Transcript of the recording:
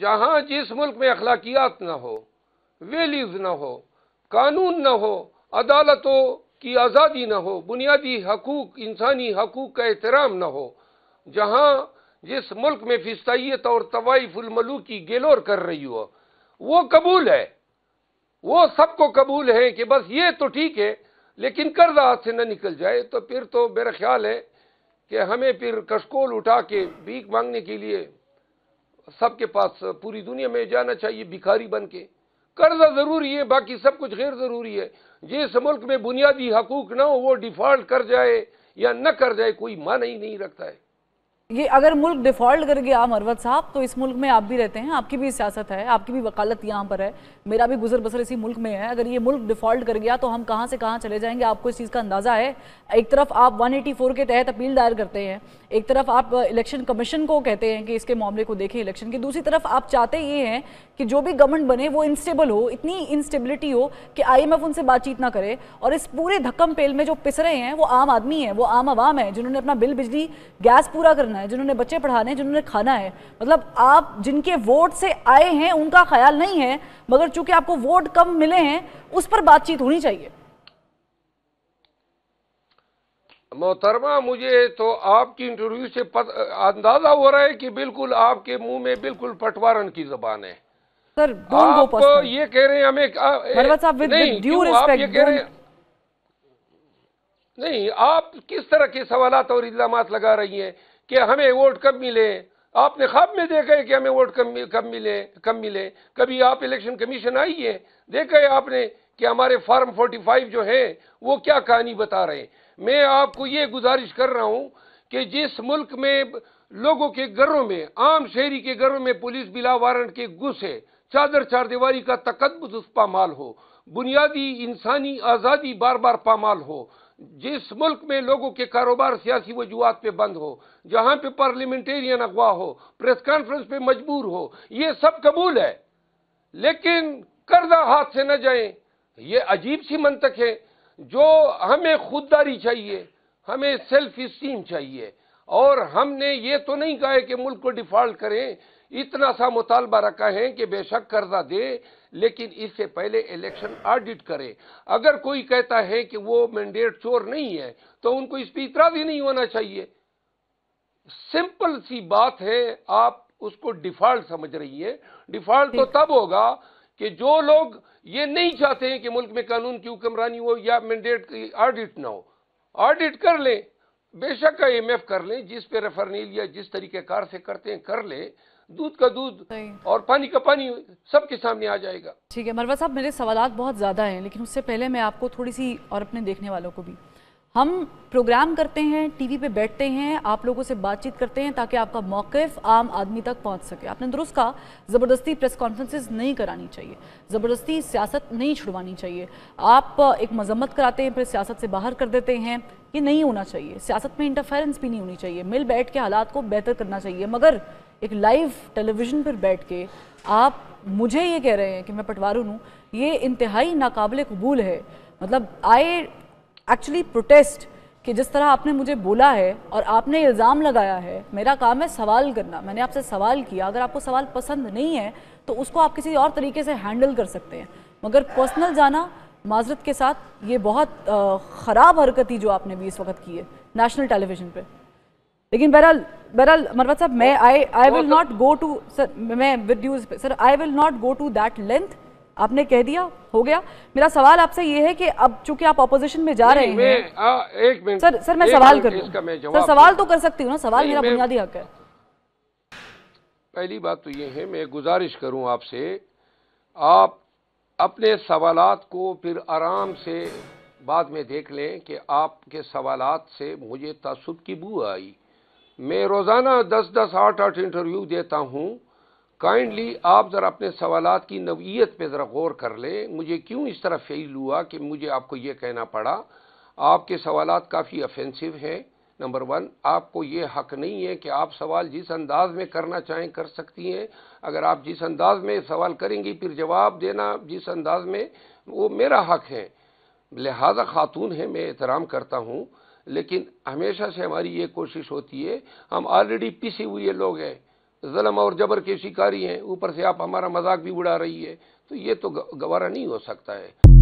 जहाँ जिस मुल्क में अखलाकियात ना हो वेल्यूज ना हो कानून ना हो अदालतों की आज़ादी ना हो बुनियादी हकूक इंसानी हकूक का एहतराम ना हो जहाँ जिस मुल्क में फिसाइत और फुलमलू की गेलोर कर रही हो वो कबूल है वो सबको कबूल है कि बस ये तो ठीक है लेकिन कर्जा हाथ से ना निकल जाए तो फिर तो मेरा ख्याल है कि हमें फिर कशकोल उठा के भीख मांगने के लिए सबके पास पूरी दुनिया में जाना चाहिए भिखारी बन के कर्जा ज़रूरी है बाकी सब कुछ गैर ज़रूरी है जिस मुल्क में बुनियादी हकूक ना हो वो डिफ़ॉल्ट कर जाए या न कर जाए कोई माना ही नहीं रखता है ये अगर मुल्क डिफॉल्ट कर गया मरवत साहब तो इस मुल्क में आप भी रहते हैं आपकी भी सियासत है आपकी भी वकालत यहाँ पर है मेरा भी गुजर बसर इसी मुल्क में है अगर ये मुल्क डिफॉल्ट कर गया तो हम कहाँ से कहाँ चले जाएंगे आपको इस चीज़ का अंदाज़ा है एक तरफ आप 184 के तहत अपील दायर करते हैं एक तरफ आप इलेक्शन कमीशन को कहते हैं कि इसके मामले को देखें इलेक्शन की दूसरी तरफ आप चाहते ये हैं कि जो भी गवर्नमेंट बने वो इंस्टेबल हो इतनी इंस्टेबिलिटी हो कि आई उनसे बातचीत ना करे और इस पूरे धक्कम पेल में जो पिस रहे हैं वो आम आदमी है वो आम आवाम है जिन्होंने अपना बिल बिजली गैस पूरा करना है है जिन्होंने बच्चे पढ़ाने हैं जिन्होंने खाना है मतलब आप जिनके वोट से आए हैं उनका ख्याल नहीं है मगर चूंकि आपको वोट कम मिले हैं उस पर बातचीत होनी चाहिए मोहतरमा मुझे तो आपकी इंटरव्यू से अंदाजा हो रहा है कि बिल्कुल आपके मुंह में बिल्कुल पटवारन की जबान है सर आप ये कह रहे हैं हमें नहीं, नहीं आप किस तरह के सवाल और इल्जाम लगा रही हैं कि हमें वोट कब मिले आपने ख्वाब में देखा है कि हमें वोट कम कब मिले कम मिले कभी आप इलेक्शन कमीशन आई है देखा है आपने कि हमारे फार्म 45 जो हैं वो क्या कहानी बता रहे हैं मैं आपको ये गुजारिश कर रहा हूँ कि जिस मुल्क में लोगों के घरों में आम शहरी के घरों में पुलिस बिला वारंट के है चादर चार दीवारी का तकदस पामाल हो बुनियादी इंसानी आज़ादी बार बार पामाल हो जिस मुल्क में लोगों के कारोबार सियासी वजूहत पे बंद हो जहां पे पार्लियामेंटेरियन अगवा हो प्रेस कॉन्फ्रेंस पे मजबूर हो ये सब कबूल है लेकिन कर्जा हाथ से न जाए ये अजीब सी मंतक है जो हमें खुददारी चाहिए हमें सेल्फ स्टीम चाहिए और हमने ये तो नहीं कहा कि मुल्क को डिफॉल्ट करें इतना सा मुतालबा रखा है कि बेशक कर्जा दे लेकिन इससे पहले इलेक्शन ऑडिट करे अगर कोई कहता है कि वो मैंडेट चोर नहीं है तो उनको इस पर इतरा भी नहीं होना चाहिए सिंपल सी बात है आप उसको डिफॉल्ट समझ रही है डिफॉल्ट तो तब होगा कि जो लोग ये नहीं चाहते हैं कि मुल्क में कानून की हुक्मरानी हो या मैंडेट ऑडिट ना हो ऑडिट कर लें बेशक का एम e एफ कर लें जिस पे रेफरनील या जिस तरीके कार से करते हैं कर ले दूध का दूध और पानी का पानी सबके सामने आ जाएगा ठीक है मरवा साहब मेरे सवाल बहुत ज़्यादा हैं लेकिन उससे पहले मैं आपको थोड़ी सी और अपने देखने वालों को भी हम प्रोग्राम करते हैं टीवी पे बैठते हैं आप लोगों से बातचीत करते हैं ताकि आपका मौकफ आम आदमी तक पहुंच सके आपने दुरुस्त कहा ज़बरदस्ती प्रेस कॉन्फ्रेंसेस नहीं करानी चाहिए ज़बरदस्ती सियासत नहीं छुड़वानी चाहिए आप एक मजम्मत कराते हैं फिर सियासत से बाहर कर देते हैं ये नहीं होना चाहिए सियासत में इंटरफेरेंस भी नहीं होनी चाहिए मिल बैठ के हालात को बेहतर करना चाहिए मगर एक लाइव टेलीविज़न पर बैठ के आप मुझे ये कह रहे हैं कि मैं पटवारू हूँ ये इंतहाई नाकबले कबूल है मतलब आए एक्चुअली प्रोटेस्ट कि जिस तरह आपने मुझे बोला है और आपने इल्ज़ाम लगाया है मेरा काम है सवाल करना मैंने आपसे सवाल किया अगर आपको सवाल पसंद नहीं है तो उसको आप किसी और तरीके से हैंडल कर सकते हैं मगर पर्सनल जाना माजरत के साथ ये बहुत ख़राब हरकत ही जो आपने भी इस वक्त की है नेशनल टेलीविज़न पर लेकिन बहरहाल बहरहाल मरवत साहब मैं I I will not go to sir मैं with you sir I will not go to that length आपने कह दिया हो गया मेरा सवाल आपसे ये है कि अब चूंकि आप ऑपोजिशन में जा रहे हैं मैं, हाँ, आ, एक मिनट सर सर मैं सवाल कर सर सवाल तो कर सकती हूँ ना सवाल मेरा बुनियादी हक है पहली बात तो ये है मैं गुजारिश करूँ आपसे आप अपने सवाल को फिर आराम से बाद में देख लें कि आपके सवाल से मुझे तसुब की बू आई मैं रोज़ाना दस दस आठ आठ इंटरव्यू देता हूँ काइंडली आप ज़रा अपने सवाल की नवीयत पर ज़रा गौर कर लें मुझे क्यों इस तरह फ़ेल हुआ कि मुझे आपको ये कहना पड़ा आपके सवाल काफ़ी अफेंसिव हैं नंबर वन आपको ये हक नहीं है कि आप सवाल जिस अंदाज में करना चाहें कर सकती हैं अगर आप जिस अंदाज में सवाल करेंगी फिर जवाब देना जिस अंदाज में वो मेरा हक है लिहाजा खातून है मैं एहतराम करता हूँ लेकिन हमेशा से हमारी ये कोशिश होती है हम ऑलरेडी पिसे हुए लोग हैं ज़लम और जबर के शिकारी हैं ऊपर से आप हमारा मजाक भी उड़ा रही है तो ये तो गवारा नहीं हो सकता है